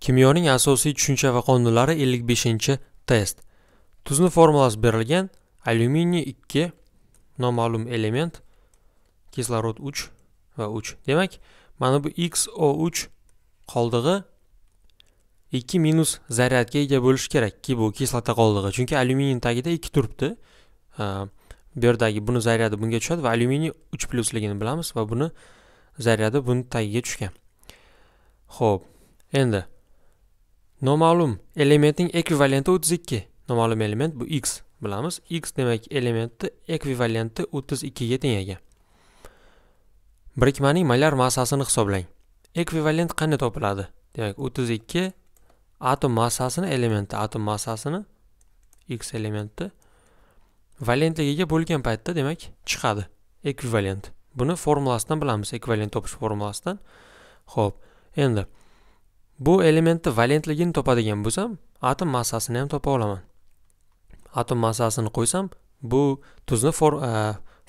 kimyoning asosiy tushuncha va qonunlari 55 test tuzni formulasi berilgan alyuminiy 2 noma'lum element kislorod 3 va 3 demak mana bu xo3 qoldig'i 2 minus zaryadga ega bo'lishi kerakki bu kislota qoldig'i chunki alyuminiy tagida 2 turibdi bu yerdagi buni zaryadi bunga tushadi va alyuminiy 3 plusligini bilamiz va buni zaryadi buni tagiga tushgan Xo'p, endi noma'lum elementning ekvivalenti 32 noma'lum element bu x bilamiz x demak elementni ekvivalenti 32 ga teng ekan birikmaning molar massasini hisoblang ekvivalent qanday topiladi demak 32 atom massasini elementi atom massasini x elementni valentligiga bo'lgan paytda demak chiqadi ekvivalent buni formulasidan bilamiz ekvivalent topish formulasidan ho'p endi bu elementni valentligini topadigan bo'lsam atom massasini ham topa olaman atom massasini qo'ysam bu tuzni for, e,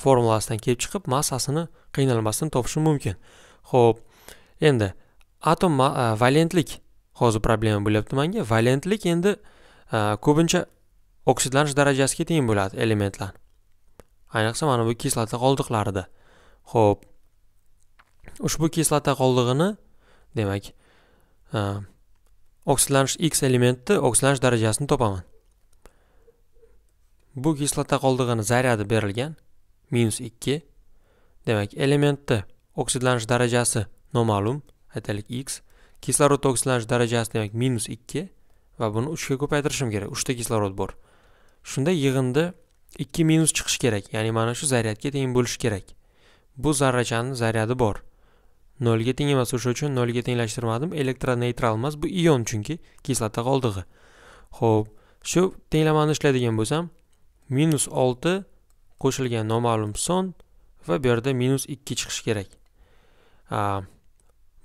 formulasidan kelib chiqib massasini qiynalmasdan topishim mumkin ho'p endi atom e, valentlik hozir problema bo'lyapti manga valentlik endi e, ko'pincha oksidlanish darajasiga teng bo'ladi elementlar ayniqsa mana bu kislota qoldiqlarida ho'p ushbu kislota qoldig'ini demak oksidlanish э, x elementni oksidlanish darajasini topaman bu kislota qoldig'ini zaryadi berilgan minus ikki demak elementni oksidlanish darajasi noma'lum aytaylik x kislorod oksidlanish darajasi demak minus ikki va buni uchga ko'paytirishim kerak uchta kislorod bor shunda yig'indi ikki minus chiqishi kerak ya'ni mana shu zaryadga teng bo'lishi kerak bu zarrachani zaryadi bor 0 ga teng emas o'sha uchun 0 ga tenglashtirmadim elektroneytral emas bu ion chunki kislota qoldig'i Xo'p, shu tenglamani ishlaydigan bo'lsam 6 qo'shilgan noma'lum son va bu yerda 2 chiqishi kerak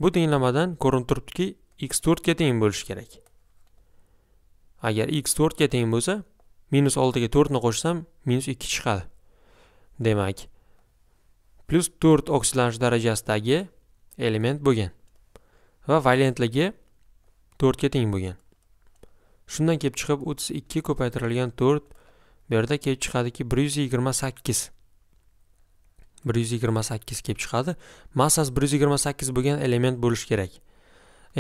bu tenglamadan ko'rinib turibdiki x 4 ga teng bo'lish kerak agar x 4 ga teng bo'lsa 6 ga 4 ni qo'shsam 2 chiqadi demak 4 oksidlanish darajasidagi element bo'lgan va valentligi 4 ga teng bo'lgan shundan kelib chiqib 32 ko'paytirilgan 4 bu yerda kelib chiqadiki 128 128 kelib chiqadi massasi 128 bo'lgan element bo'lishi kerak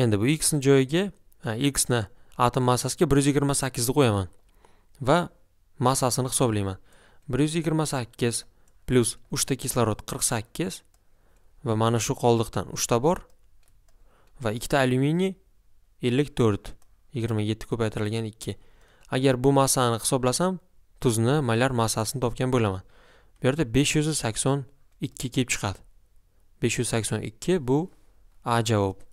endi bu x ni joyiga x ni atom massasiga 128 ni qo'yaman va massasini hisoblayman 128 plus 3 ta kislorod 48 va mana shu qoldiqdan 3 ta bor va 2 ta alyuminiy 54 27 ko'paytirilgan 2 agar bu massani hisoblasam tuzni molar massasini topgan bo'laman bu yerda 582 kelib chiqadi 582 bu a javob